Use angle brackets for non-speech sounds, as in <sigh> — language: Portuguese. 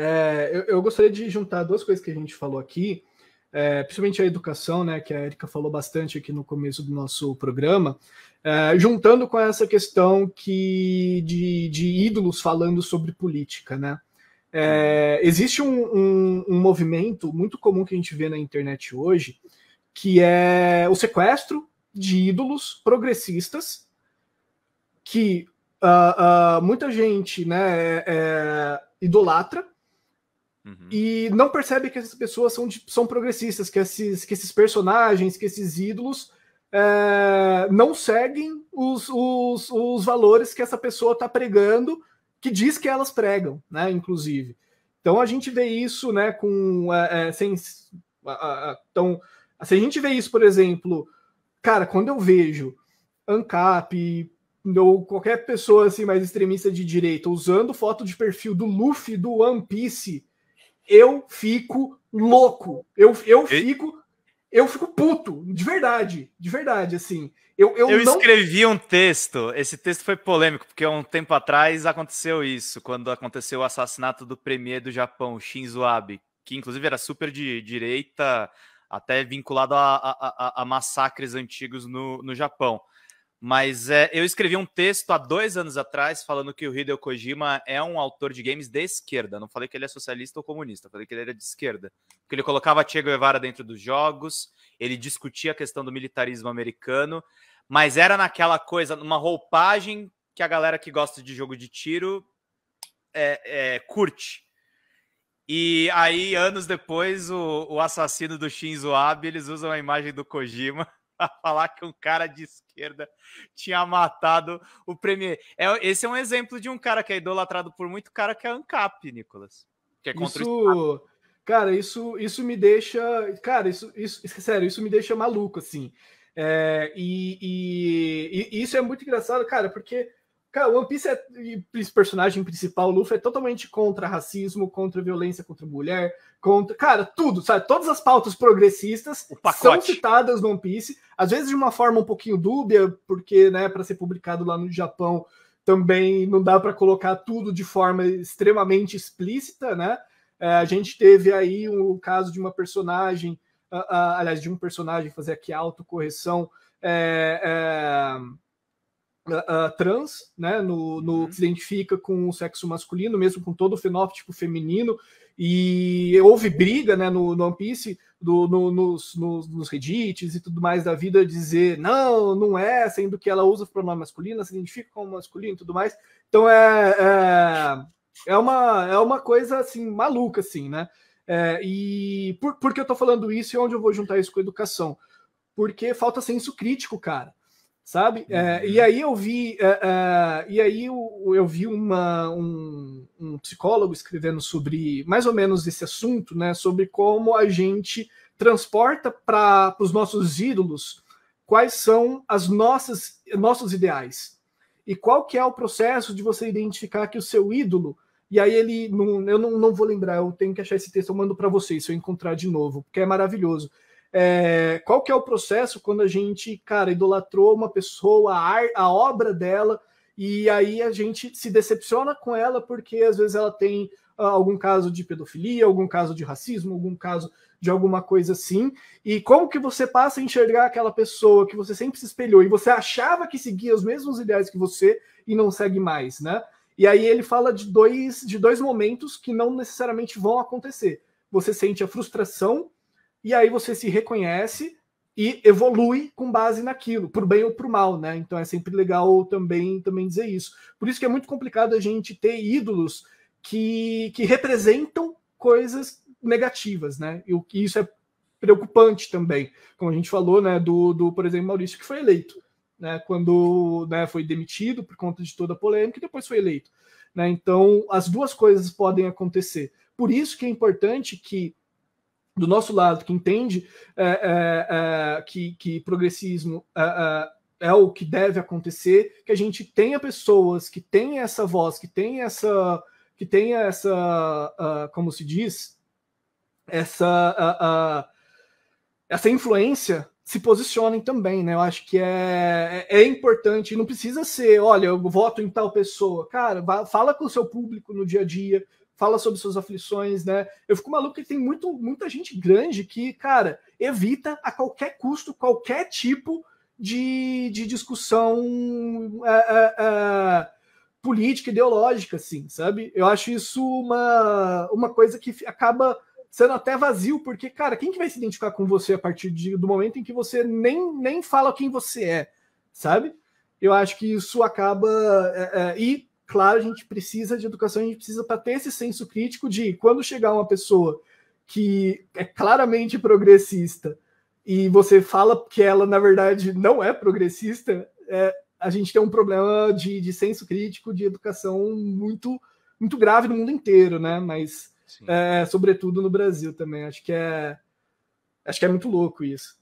É, eu, eu, gostaria de juntar duas coisas que a gente falou aqui, é, principalmente a educação, né, que a Erika falou bastante aqui no começo do nosso programa, é, juntando com essa questão que de, de ídolos falando sobre política, né? É, existe um, um, um movimento muito comum que a gente vê na internet hoje, que é o sequestro de ídolos progressistas que Uh, uh, muita gente né, é, é idolatra Uhum. E não percebe que essas pessoas são, são progressistas, que esses, que esses personagens, que esses ídolos é, não seguem os, os, os valores que essa pessoa está pregando, que diz que elas pregam, né? Inclusive. Então a gente vê isso, né? Com é, é sem, a, a, então se a gente vê isso, por exemplo, cara, quando eu vejo ANCAP ou qualquer pessoa assim mais extremista de direita usando foto de perfil do Luffy do One Piece eu fico louco. Eu, eu fico. Eu fico puto, de verdade, de verdade, assim. Eu, eu, eu não... escrevi um texto, esse texto foi polêmico, porque um tempo atrás aconteceu isso, quando aconteceu o assassinato do premier do Japão, Shinzo Abe, que inclusive era super de direita, até vinculado a, a, a, a massacres antigos no, no Japão. Mas é, eu escrevi um texto há dois anos atrás falando que o Hideo Kojima é um autor de games de esquerda. Não falei que ele é socialista ou comunista, falei que ele era de esquerda. Porque ele colocava Che Guevara dentro dos jogos, ele discutia a questão do militarismo americano, mas era naquela coisa, numa roupagem que a galera que gosta de jogo de tiro é, é, curte. E aí, anos depois, o, o assassino do Shinzo Abe, eles usam a imagem do Kojima <laughs> <laughs> falar que um cara de esquerda tinha matado o premier. É, esse é um exemplo de um cara que é idolatrado por muito cara que é ANCAP, Nicolas. Que é contra isso, cara, isso, isso me deixa, cara, isso, isso, sério, isso me deixa maluco assim. É, e, e, e isso é muito engraçado, cara, porque Cara, One Piece é esse personagem principal, Luffy, é totalmente contra racismo, contra violência contra mulher, contra. Cara, tudo, sabe? Todas as pautas progressistas são citadas no One Piece, às vezes de uma forma um pouquinho dúbia, porque, né, para ser publicado lá no Japão também não dá para colocar tudo de forma extremamente explícita, né? É, a gente teve aí o um caso de uma personagem, uh, uh, aliás, de um personagem fazer aqui autocorreção. É, é uh, trans, né, no, no uhum. que se identifica com o sexo masculino, mesmo com todo o fenótipo feminino, e houve briga né, no, no One Piece, do, no, nos, nos, nos reddits e tudo mais da vida, dizer não, não é, sendo que ela usa o pronome masculino, se identifica como masculino e tudo mais. Então é, é, é, uma, é uma coisa assim, maluca, assim, né? É, e por, por que eu tô falando isso e onde eu vou juntar isso com a educação? Porque falta senso crítico, cara sabe? É, e uhum. aí eu vi, é, é, e aí eu, eu vi uma, um, um, psicólogo escrevendo sobre mais ou menos esse assunto, né? Sobre como a gente transporta para os nossos ídolos quais são as nossas nossos ideais e qual que é o processo de você identificar que o seu ídolo e aí ele, não, eu não, não vou lembrar, eu tenho que achar esse texto, eu mando para vocês se eu encontrar de novo, porque é maravilhoso é, qual que é o processo quando a gente, cara, idolatrou uma pessoa, a, ar, a obra dela, e aí a gente se decepciona com ela porque às vezes ela tem uh, algum caso de pedofilia, algum caso de racismo, algum caso de alguma coisa assim. E como que você passa a enxergar aquela pessoa que você sempre se espelhou e você achava que seguia os mesmos ideais que você e não segue mais, né? E aí ele fala de dois de dois momentos que não necessariamente vão acontecer. Você sente a frustração e aí você se reconhece e evolui com base naquilo, por bem ou por mal, né? Então é sempre legal também também dizer isso. Por isso que é muito complicado a gente ter ídolos que, que representam coisas negativas, né? E, e isso é preocupante também, como a gente falou, né? Do, do por exemplo, Maurício que foi eleito, né? Quando né, foi demitido por conta de toda a polêmica e depois foi eleito, né? Então as duas coisas podem acontecer. Por isso que é importante que do nosso lado, que entende é, é, é que, que, progressismo é, é, é o que deve acontecer, que a gente tenha pessoas que têm essa voz, que tem essa, que tem essa, uh, como se diz, essa, uh, uh, essa influência se posicionem também, né? Eu acho que é, é importante, não precisa ser, olha, eu voto em tal pessoa. Cara, fala com o seu público no dia a dia, fala sobre suas aflições, né? Eu fico maluco que tem muito, muita gente grande que, cara, evita a qualquer custo, qualquer tipo de, de discussão é, é, é, política, ideológica, assim, sabe? Eu acho isso uma, uma coisa que acaba sendo até vazio, porque, cara, quem que vai se identificar com você a partir de, do momento em que você nem, nem fala quem você é, sabe? Eu acho que isso acaba. É, é, e claro, a gente precisa de educação, a gente precisa para ter esse senso crítico de quando chegar uma pessoa que é claramente progressista e você fala que ela, na verdade, não é progressista, é, a gente tem um problema de, de senso crítico, de educação muito, muito grave no mundo inteiro, né? Mas, é, sobretudo no Brasil também. Acho que é, acho que é muito louco isso.